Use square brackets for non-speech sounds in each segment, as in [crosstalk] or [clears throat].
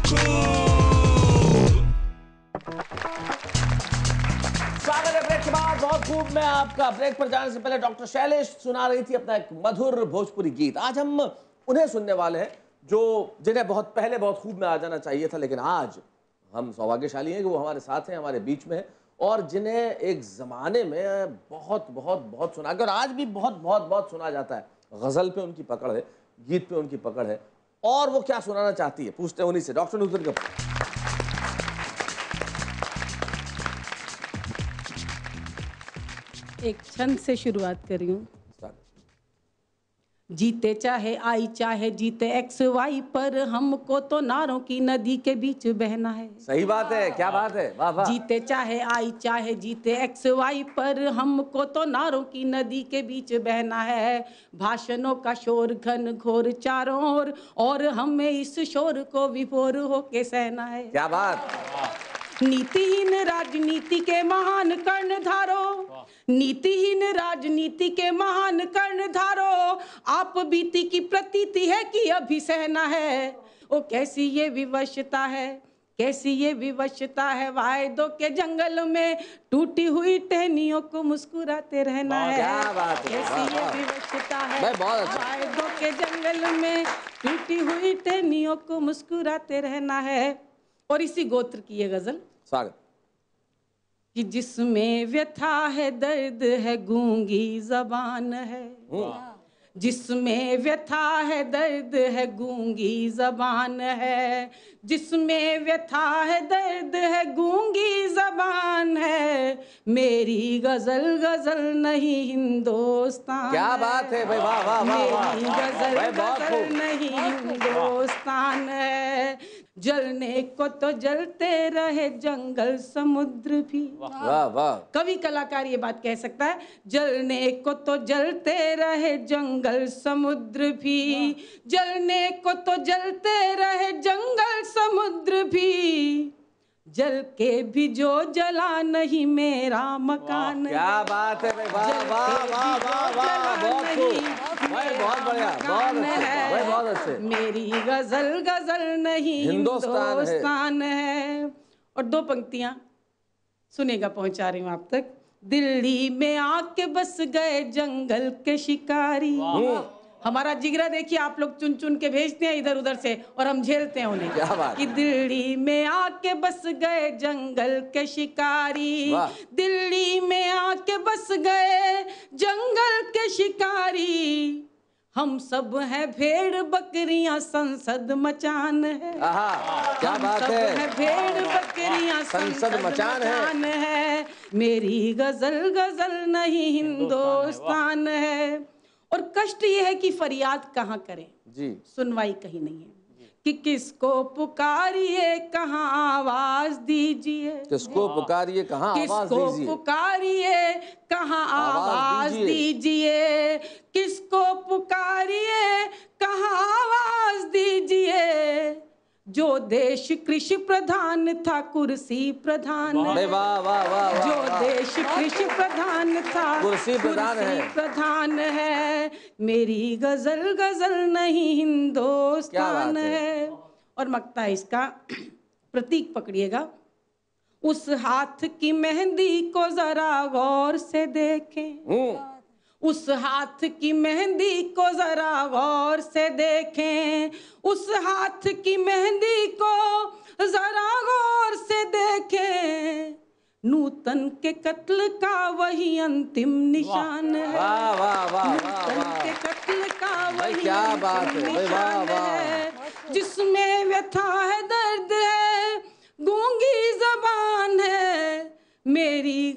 स्वागत है ब्रेक के बाद बहुत खूब मैं आपका ब्रेक पर जाने से पहले डॉक्टर शैलेश सुना रही थी अपना एक मधुर भोजपुरी गीत आज हम उन्हें सुनने वाले हैं जो जिन्हें बहुत पहले बहुत खूब में आ जाना चाहिए था लेकिन आज हम सौभाग्यशाली हैं कि वो हमारे साथ हैं हमारे बीच में और जिन्हें एक ज़माने में बहुत बहुत बहुत सुना गया और आज भी बहुत बहुत बहुत सुना जाता है गज़ल पे उनकी पकड़ है गीत पे उनकी पकड़ है और वो क्या सुनाना चाहती है पूछते हैं उन्हीं से डॉक्टर नूतन कपूर एक छंद से शुरुआत करी हूँ जीते चाहे आई चाहे जीते एक्स वाई पर हमको तो नारों की नदी के बीच बहना है सही बात है क्या बात है वाह वाह जीते चाहे आई चाहे जीते एक्स वाई पर हमको तो नारों की नदी के बीच बहना है भाषणों का शोर घन घोर चारों ओर और हमें इस शोर को विभोर होके सहना है क्या बात नीतिहीन राजनीति के महान कर्ण धारो नीतिहीन राजनीति के महान कर्णधारो आप बीती की प्रतीति है कि अभी सहना है ओ कैसी ये विवशता है कैसी ये विवशता है वायदों के जंगल में टूटी हुई टहनियों को मुस्कुराते रहना है कैसी ये विवशता है अच्छा। वायदों के जंगल में टूटी हुई टहनियों को मुस्कुराते रहना है और इसी गोत्र की ये गजल स्वागत कि जिसमें व्यथा है दर्द है गूंगी जबान है जिसमें व्यथा है दर्द है गूंगी जबान है जिसमें व्यथा है दर्द है गूंगी जबान है मेरी गजल गजल नहीं हिंदोस्तान क्या बात है भाई वाह वाह मेरी गजल गजल नहीं हिंदोस्तान है जलने को तो जलते रहे जंगल समुद्र भी वाह वाह कवि कलाकार ये बात कह सकता है जलने को तो जलते रहे जंगल समुद्र भी जलने को तो जलते रहे जंगल समुद्र भी जल के भी जो जला नहीं मेरा मकान क्या बात है वाह वाह वाह वाह वाह बहुत बढ़िया बहुत अच्छे मेरी गजल गजल नहीं हिंदुस्तान है और दो पंक्तियां सुनेगा पहुंचा रही हूँ आप तक दिल्ली में आके बस गए जंगल के शिकारी हम्म। हमारा जिगरा देखिए आप लोग चुन चुन के भेजते हैं इधर उधर से और हम झेलते हैं उन्हें क्या बात कि दिल्ली में आके बस गए जंगल के शिकारी दिल्ली में आके बस गए जंगल के शिकारी हम सब है भेड़ बकरियां संसद मचान है क्या बात सब है, है भेड़ बकरियां संसद मचान, मचान है।, है मेरी गजल गजल नहीं हिंदुस्तान है और कष्ट यह है कि फरियाद कहाँ करें जी सुनवाई कहीं नहीं है कि किसको पुकारिए कहाँ आवाज दीजिए किसको पुकारिए कहाँ किसको पुकारिए कहाँ आवाज दीजिए देश कृषि प्रधान था कुर्सी प्रधान जो देश कृषि प्रधान था कुर्सी प्रधान है प्रधान है मेरी गजल गजल नहीं हिंदुस्तान है और मकता इसका [clears throat] प्रतीक पकड़िएगा उस हाथ की मेहंदी को जरा गौर से देखें उस हाथ की मेहंदी को जरा गौर से देखें उस हाथ की मेहंदी को जरा गौर से देखें नूतन के कत्ल का वही अंतिम निशान है नूतन के कत्ल का वही क्या बात है जिसमें व्यथा है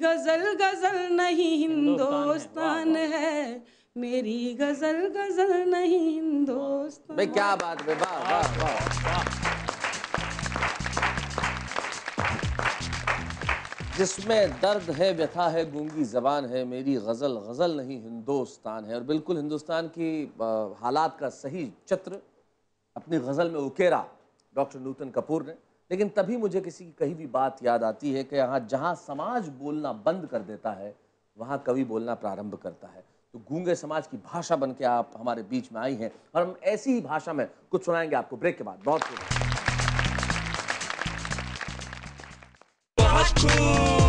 गज़ल गज़ल नहीं हिंदुस्तान है मेरी गज़ल गज़ल नहीं हिंदुस्तान भाई क्या बात है वाह वाह वाह जिसमें दर्द है व्यथा है गूंगी जबान है मेरी गज़ल गज़ल नहीं हिंदोस्तान है और बिल्कुल हिंदुस्तान की हालात का सही चित्र अपनी गज़ल में उकेरा डॉक्टर नूतन कपूर ने लेकिन तभी मुझे किसी की कही भी बात याद आती है कि यहाँ जहाँ समाज बोलना बंद कर देता है वहाँ कवि बोलना प्रारंभ करता है तो गूंगे समाज की भाषा बन के आप हमारे बीच में आई हैं और हम ऐसी ही भाषा में कुछ सुनाएंगे आपको ब्रेक के बाद बहुत शुक्रिया